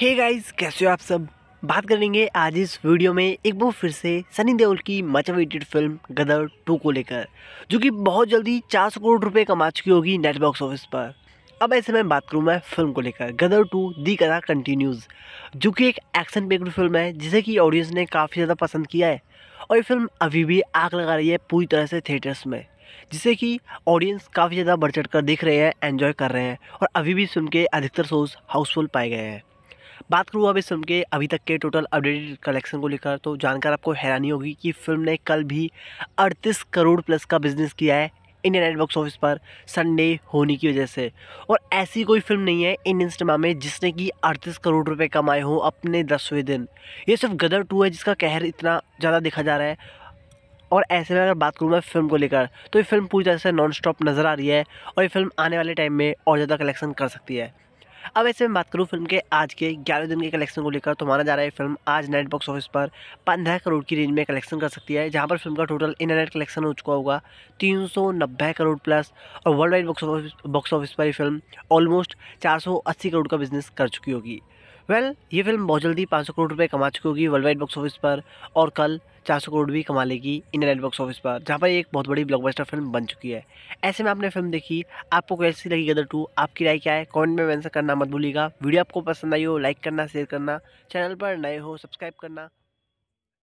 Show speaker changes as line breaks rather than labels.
हे hey guys कैसे हो आप सब बात करेंगे आज इस वीडियो में एक बार फिर से सनी देओल की much awaited film Gadar two को लेकर जो कि बहुत जल्दी चार सौ करोड़ रुपए कमा चुकी होगी नेट बॉक्स ऑफिस पर अब ऐसे में बात करूँ मैं फिल्म को लेकर गदर टू दी कथा कंटिन्यूज़ जो कि एक एक्शन पेक्ड फिल्म है जिसे कि ऑडियंस ने काफ़ी ज़्यादा पसंद किया है और ये फिल्म अभी भी आग लगा रही है पूरी तरह से थिएटर्स में जिसे कि ऑडियंस काफ़ी ज़्यादा बढ़ चढ़ कर देख रहे हैं एन्जॉय कर रहे हैं और अभी भी इस फिल्म के अधिकतर शोज़ हाउसफुल पाए गए हैं बात करूँ अब इस फिल्म के अभी तक के टोटल अपडेटेड कलेक्शन को लेकर तो जानकर आपको हैरानी होगी कि फिल्म ने कल भी अड़तीस करोड़ प्लस का बिजनेस किया है इंडियन नेट बॉक्स ऑफिस पर संडे होने की वजह से और ऐसी कोई फिल्म नहीं है इंडियन सिनेमा में जिसने कि अड़तीस करोड़ रुपए कमाए हों अपने दसवें दिन ये सिर्फ गदर टू है जिसका कहर इतना ज़्यादा देखा जा रहा है और ऐसे में अगर बात करूँ मैं फिल्म को लेकर तो ये फिल्म पूरी तरह से नॉन स्टॉप नज़र आ रही है और ये फिल्म आने वाले टाइम में और ज़्यादा कलेक्शन कर सकती है अब ऐसे में बात करूँ फिल्म के आज के ग्यारह दिन के कलेक्शन को लेकर तो माना जा रहा है फिल्म आज नेट बॉक्स ऑफिस पर पंद्रह करोड़ की रेंज में कलेक्शन कर सकती है जहाँ पर फिल्म का टोटल इंटरनेट कलेक्शन हो चुका होगा तीन सौ नब्बे करोड़ प्लस और world wide box office box office पर फिल्म ऑलमोस्ट चार सौ अस्सी करोड़ का बिजनेस कर चुकी होगी वेल well, ये फिल्म बहुत जल्दी पाँच सौ करोड़ रुपये कमा चुकी होगी वर्ल्ड वाइड बॉक्स ऑफिस पर और कल चार सौ करोड़ भी कमा लेगी इंडियन नेट बॉक्स ऑफिस पर जहाँ पर एक बहुत बड़ी ब्लॉकबस्टर फिल्म बन चुकी है ऐसे में आपने फिल्म देखी आपको कैसी लगी गदर टू आपकी राय क्या है कमेंट में मैंसर करना मत भूलिएगा वीडियो आपको पसंद आई हो लाइक करना शेयर करना चैनल पर नए हो सब्सक्राइब करना